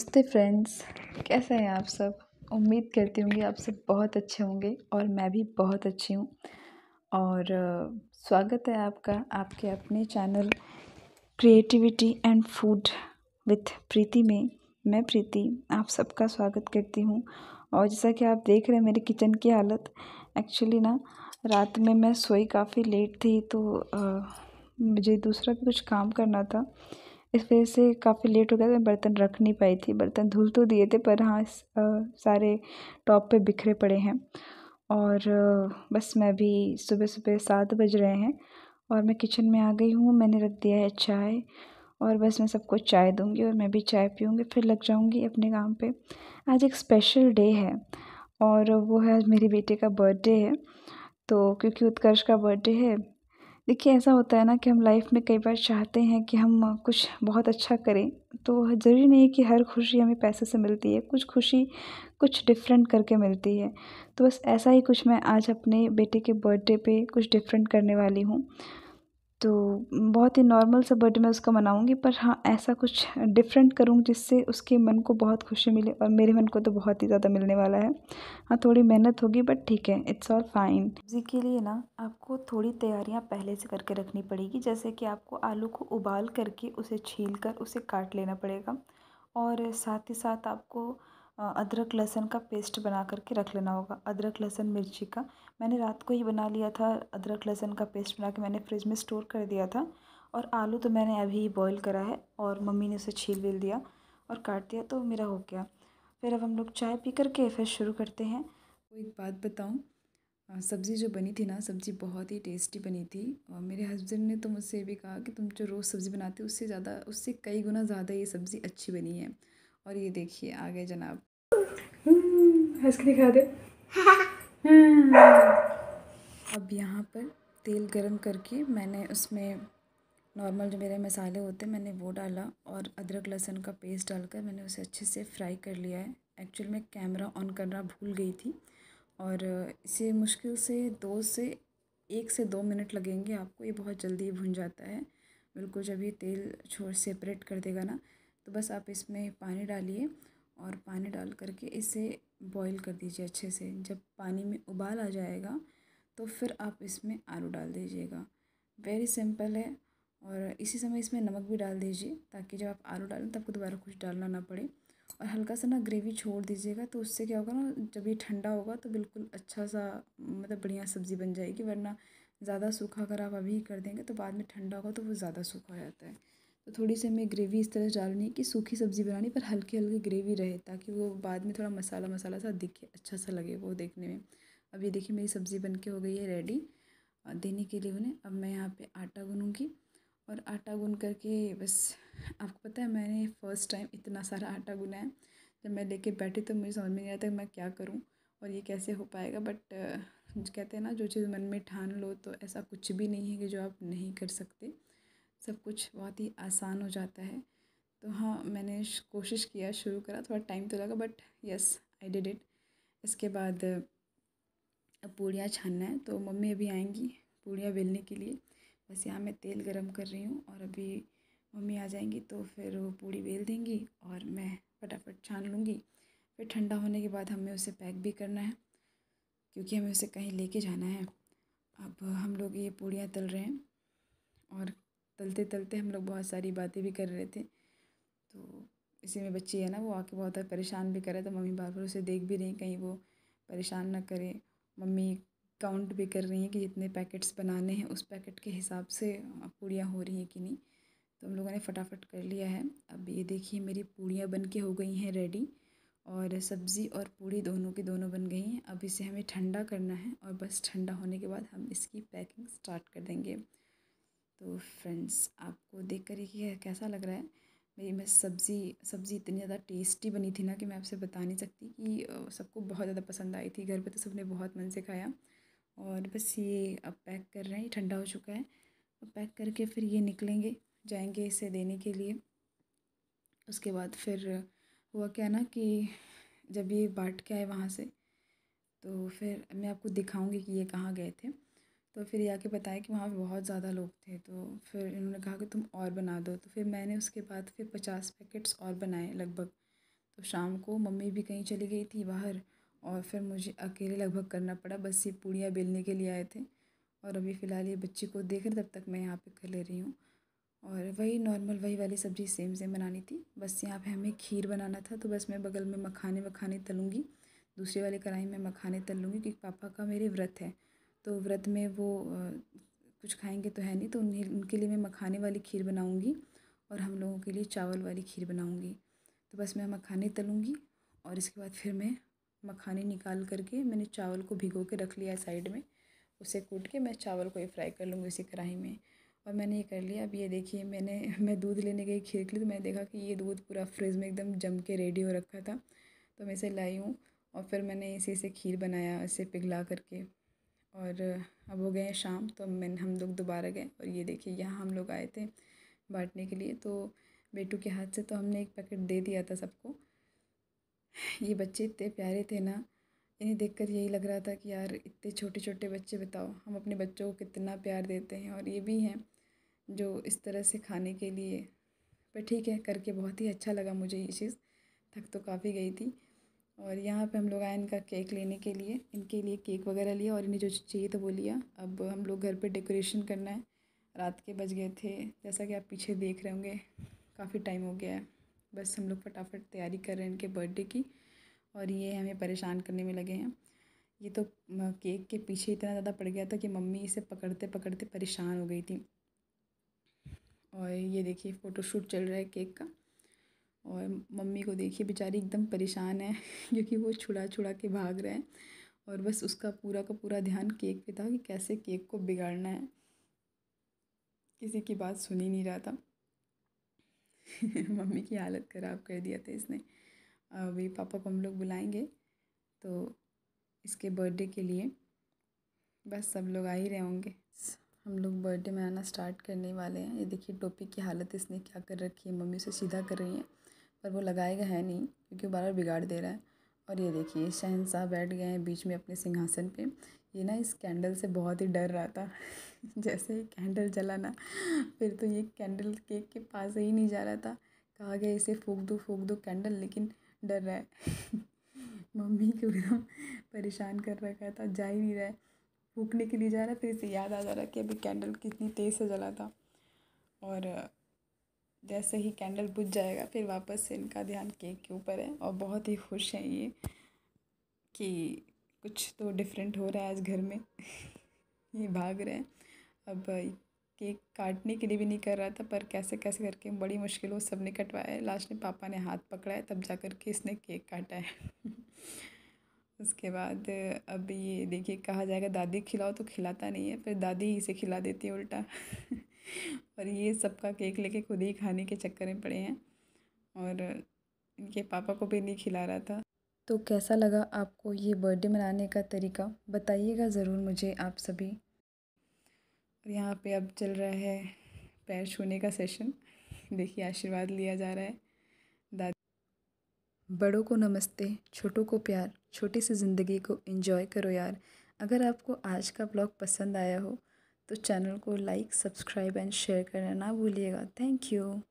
नमस्ते फ्रेंड्स कैसे हैं आप सब उम्मीद करती हूँ कि आप सब बहुत अच्छे होंगे और मैं भी बहुत अच्छी हूँ और स्वागत है आपका आपके अपने channel creativity and food with Preeti में मैं प्रीति आप सबका स्वागत करती हूँ और जैसा कि आप देख रहे हैं मेरे किचन की हालत एक्चुअली ना रात में मैं सोई काफ़ी लेट थी तो आ, मुझे दूसरा भी कुछ काम करना था इस वजह से काफ़ी लेट हो गया मैं बर्तन रख नहीं पाई थी बर्तन धुल तो दिए थे पर हाँ सारे टॉप पे बिखरे पड़े हैं और बस मैं अभी सुबह सुबह सात बज रहे हैं और मैं किचन में आ गई हूँ मैंने रख दिया है चाय और बस मैं सबको चाय दूँगी और मैं भी चाय पीऊँगी फिर लग जाऊँगी अपने काम पर आज एक स्पेशल डे है और वो है आज मेरे बेटे का बर्थडे है तो क्योंकि उत्कर्ष का बर्थडे है देखिए ऐसा होता है ना कि हम लाइफ में कई बार चाहते हैं कि हम कुछ बहुत अच्छा करें तो ज़रूरी नहीं है कि हर खुशी हमें पैसे से मिलती है कुछ खुशी कुछ डिफरेंट करके मिलती है तो बस ऐसा ही कुछ मैं आज अपने बेटे के बर्थडे पे कुछ डिफरेंट करने वाली हूँ तो बहुत ही नॉर्मल सा बर्थडे मैं उसका मनाऊँगी पर हाँ ऐसा कुछ डिफरेंट करूँ जिससे उसके मन को बहुत खुशी मिले और मेरे मन को तो बहुत ही ज़्यादा मिलने वाला है हाँ थोड़ी मेहनत होगी बट ठीक है इट्स ऑल फाइन उसी के लिए ना आपको थोड़ी तैयारियाँ पहले से करके रखनी पड़ेगी जैसे कि आपको आलू को उबाल करके उसे छील कर उसे काट लेना पड़ेगा और साथ ही साथ आपको अदरक लहसुन का पेस्ट बना करके रख लेना होगा अदरक लहसुन मिर्ची का मैंने रात को ही बना लिया था अदरक लहसुन का पेस्ट बना के मैंने फ्रिज में स्टोर कर दिया था और आलू तो मैंने अभी ही बॉयल करा है और मम्मी ने उसे छील विल दिया और काट दिया तो मेरा हो गया फिर अब हम लोग चाय पी करके फिर शुरू करते हैं तो एक बात बताऊँ सब्ज़ी जो बनी थी ना सब्ज़ी बहुत ही टेस्टी बनी थी और मेरे हस्बैंड ने तो मुझसे भी कहा कि तुम जो रोज़ सब्ज़ी बनाते हो उससे ज़्यादा उससे कई गुना ज़्यादा ये सब्ज़ी अच्छी बनी है और ये देखिए आ गए जनाब हंस के दिखा दे अब यहाँ पर तेल गरम करके मैंने उसमें नॉर्मल जो मेरे मसाले होते हैं मैंने वो डाला और अदरक लहसुन का पेस्ट डालकर मैंने उसे अच्छे से फ्राई कर लिया है एक्चुअल में कैमरा ऑन करना भूल गई थी और इसे मुश्किल से दो से एक से दो मिनट लगेंगे आपको ये बहुत जल्दी भुन जाता है बिल्कुल जब ये तेल छोड़ सेपरेट कर देगा ना तो बस आप इसमें पानी डालिए और पानी डाल करके इसे बॉईल कर दीजिए अच्छे से जब पानी में उबाल आ जाएगा तो फिर आप इसमें आलू डाल दीजिएगा वेरी सिंपल है और इसी समय इसमें नमक भी डाल दीजिए ताकि जब आप आलू डालें तो आपको दोबारा कुछ डालना ना पड़े और हल्का सा ना ग्रेवी छोड़ दीजिएगा तो उससे क्या होगा ना जब ये ठंडा होगा तो बिल्कुल अच्छा सा मतलब बढ़िया सब्ज़ी बन जाएगी वरना ज़्यादा सूखा अगर आप अभी कर देंगे तो बाद में ठंडा होगा तो वो ज़्यादा सूखा हो जाता है तो थोड़ी सी हमें ग्रेवी इस तरह डालनी है कि सूखी सब्ज़ी बनानी पर हल्की हल्की ग्रेवी रहे ताकि वो बाद में थोड़ा मसाला मसाला सा दिखे अच्छा सा लगे वो देखने में अब ये देखिए मेरी सब्ज़ी बन के हो गई है रेडी देने के लिए उन्हें अब मैं यहाँ पे आटा गूनूँगी और आटा गून करके बस आपको पता है मैंने फ़र्स्ट टाइम इतना सारा आटा गुना है जब मैं लेके बैठी तो मुझे समझ में नहीं आता कि मैं क्या करूँ और ये कैसे हो पाएगा बट कहते हैं ना जो चीज़ मन में ठान लो तो ऐसा कुछ भी नहीं है कि जो आप नहीं कर सकते सब कुछ बहुत ही आसान हो जाता है तो हाँ मैंने कोशिश किया शुरू करा थोड़ा टाइम तो लगा but yes I did it इसके बाद अब पूड़ियाँ छानना है तो मम्मी अभी आएंगी पूड़ियाँ बेलने के लिए बस यहाँ मैं तेल गरम कर रही हूँ और अभी मम्मी आ जाएंगी तो फिर वो पूड़ी बेल देंगी और मैं फटाफट छान लूँगी फिर ठंडा होने के बाद हमें उसे पैक भी करना है क्योंकि हमें उसे कहीं लेके जाना है अब हम लोग ये पूड़ियाँ तल रहे हैं और तलते तलते हम लोग बहुत सारी बातें भी कर रहे थे तो इसी में बच्ची है ना वो आके बहुत परेशान भी करे तो मम्मी बार बार उसे देख भी रही कहीं वो परेशान ना करे मम्मी काउंट भी कर रही हैं कि जितने पैकेट्स बनाने हैं उस पैकेट के हिसाब से पूड़ियाँ हो रही हैं कि नहीं तो हम लोगों ने फटाफट कर लिया है अब ये देखिए मेरी पूड़ियाँ बन के हो गई हैं रेडी और सब्ज़ी और पूड़ी दोनों की दोनों बन गई हैं अब इसे हमें ठंडा करना है और बस ठंडा होने के बाद हम इसकी पैकिंग स्टार्ट कर देंगे तो फ्रेंड्स आपको देख कर ये कैसा लग रहा है मेरी मैं सब्ज़ी सब्ज़ी इतनी ज़्यादा टेस्टी बनी थी ना कि मैं आपसे बता नहीं सकती कि सबको बहुत ज़्यादा पसंद आई थी घर पे तो सबने बहुत मन से खाया और बस ये अब पैक कर रहे हैं ठंडा हो चुका है अब पैक करके फिर ये निकलेंगे जाएंगे इसे देने के लिए उसके बाद फिर हुआ क्या ना कि जब ये बाट के आए वहाँ से तो फिर मैं आपको दिखाऊँगी कि ये कहाँ गए थे तो फिर ये आके बताया कि वहाँ बहुत ज़्यादा लोग थे तो फिर इन्होंने कहा कि तुम और बना दो तो फिर मैंने उसके बाद फिर पचास पैकेट्स और बनाए लगभग तो शाम को मम्मी भी कहीं चली गई थी बाहर और फिर मुझे अकेले लगभग करना पड़ा बस ये पूड़ियाँ बेलने के लिए आए थे और अभी फ़िलहाल ये बच्चे को देख रहे तब तक मैं यहाँ पे कर ले रही हूँ और वही नॉर्मल वही वाली सब्ज़ी सेम सेम बनानी थी बस यहाँ पे हमें खीर बनाना था तो बस मैं बगल में मखाने वखाने तलूँगी दूसरे वाले कढ़ाई में मखाने तल लूँगी क्योंकि पापा का मेरे व्रत है तो व्रत में वो कुछ खाएंगे तो है नहीं तो उन्हें उनके लिए मैं मखाने वाली खीर बनाऊंगी और हम लोगों के लिए चावल वाली खीर बनाऊंगी तो बस मैं मखाने तलूंगी और इसके बाद फिर मैं मखाने निकाल करके मैंने चावल को भिगो के रख लिया साइड में उसे कूट के मैं चावल को ये फ्राई कर लूँगी उसी कढ़ाई में और मैंने ये कर लिया अब ये देखिए मैंने मैं दूध लेने गई खीर के लिए तो मैंने देखा कि ये दूध पूरा फ्रिज में एकदम जम के रेडी हो रखा था तो मैं इसे लाई हूँ और फिर मैंने इसी से खीर बनाया इसे पिघला करके और अब हो गए शाम तो मैं हम लोग दोबारा गए और ये देखिए यहाँ हम लोग आए थे बाँटने के लिए तो बेटू के हाथ से तो हमने एक पैकेट दे दिया था सबको ये बच्चे इतने प्यारे थे ना इन्हें देखकर यही लग रहा था कि यार इतने छोटे छोटे बच्चे बताओ हम अपने बच्चों को कितना प्यार देते हैं और ये भी हैं जो इस तरह से खाने के लिए पर ठीक है करके बहुत ही अच्छा लगा मुझे ये चीज़ थक तो काफ़ी गई थी और यहाँ पे हम लोग आए इनका केक लेने के लिए इनके लिए केक वगैरह लिया और इन्हें जो चाहिए था वो लिया अब हम लोग घर पे डेकोरेशन करना है रात के बज गए थे जैसा कि आप पीछे देख रहे होंगे काफ़ी टाइम हो गया है बस हम लोग फटाफट तैयारी कर रहे हैं इनके बर्थडे की और ये हमें परेशान करने में लगे हैं ये तो केक के पीछे इतना ज़्यादा पड़ गया था कि मम्मी इसे पकड़ते पकड़ते परेशान हो गई थी और ये देखिए फ़ोटोशूट चल रहा है केक का और मम्मी को देखिए बेचारी एकदम परेशान है क्योंकि वो छुड़ा छुड़ा के भाग रहे हैं और बस उसका पूरा का पूरा ध्यान केक पे था कि कैसे केक को बिगाड़ना है किसी की बात सुन ही नहीं रहा था मम्मी की हालत ख़राब कर दिया था इसने अभी पापा को हम लोग बुलाएंगे तो इसके बर्थडे के लिए बस सब लोग आ ही रहे होंगे हम लोग बर्थडे मनाना स्टार्ट करने वाले हैं ये देखिए टोपी की हालत इसने क्या कर रखी है मम्मी उसे सीधा कर रही है पर वो लगाएगा है नहीं क्योंकि वो बार बार बिगाड़ दे रहा है और ये देखिए शहनशाह बैठ गए हैं बीच में अपने सिंहासन पे ये ना इस कैंडल से बहुत ही डर रहा था जैसे ही कैंडल जलाना फिर तो ये कैंडल केक के पास ही नहीं जा रहा था कहा गया इसे फूक दो फूक दो कैंडल लेकिन डर रहा है मम्मी को एकदम परेशान कर रखा था जा ही नहीं रहा है फूकने के लिए जा रहा फिर इसे याद आ जा रहा कि अभी कैंडल कितनी तेज़ से जला था और जैसे ही कैंडल बुझ जाएगा फिर वापस से इनका ध्यान केक के ऊपर है और बहुत ही खुश हैं ये कि कुछ तो डिफरेंट हो रहा है आज घर में ये भाग रहे हैं अब केक काटने के लिए भी नहीं कर रहा था पर कैसे कैसे करके बड़ी मुश्किलों सब ने कटवाया है लास्ट में पापा ने हाथ पकड़ा है तब जा कर के इसने केक काटा है उसके बाद अब ये देखिए कहा जाएगा दादी खिलाओ तो खिलाता नहीं है फिर दादी इसे खिला देती है उल्टा और ये सबका केक लेके खुद ही खाने के चक्कर में पड़े हैं और इनके पापा को भी नहीं खिला रहा था तो कैसा लगा आपको ये बर्थडे मनाने का तरीका बताइएगा ज़रूर मुझे आप सभी और यहाँ पे अब चल रहा है पैर छूने का सेशन देखिए आशीर्वाद लिया जा रहा है दादी बड़ों को नमस्ते छोटों को प्यार छोटी सी ज़िंदगी को एंजॉय करो यार अगर आपको आज का ब्लॉग पसंद आया हो तो चैनल को लाइक सब्सक्राइब एंड शेयर करना ना भूलिएगा थैंक यू